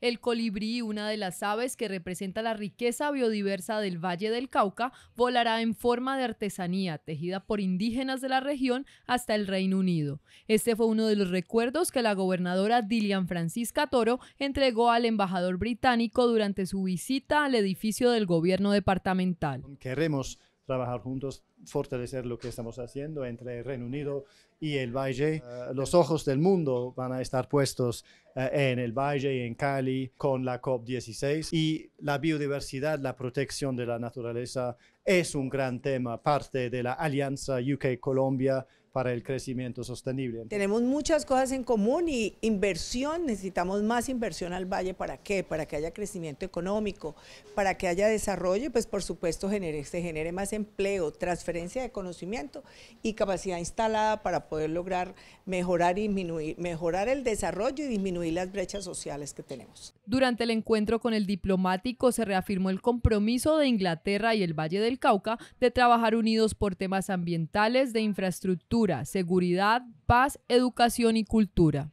El colibrí, una de las aves que representa la riqueza biodiversa del Valle del Cauca, volará en forma de artesanía tejida por indígenas de la región hasta el Reino Unido. Este fue uno de los recuerdos que la gobernadora Dilian Francisca Toro entregó al embajador británico durante su visita al edificio del gobierno departamental. Queremos trabajar juntos fortalecer lo que estamos haciendo entre el Reino Unido y el Valle. Eh, los ojos del mundo van a estar puestos eh, en el Valle, y en Cali, con la COP16. Y la biodiversidad, la protección de la naturaleza es un gran tema, parte de la alianza UK-Colombia para el crecimiento sostenible. Tenemos muchas cosas en común y inversión, necesitamos más inversión al valle, ¿para qué? Para que haya crecimiento económico, para que haya desarrollo, pues por supuesto genere, se genere más empleo, transferencia de conocimiento y capacidad instalada para poder lograr mejorar, y mejorar el desarrollo y disminuir las brechas sociales que tenemos. Durante el encuentro con el diplomático se reafirmó el compromiso de Inglaterra y el Valle del Cauca de trabajar unidos por temas ambientales, de infraestructura, seguridad, paz, educación y cultura.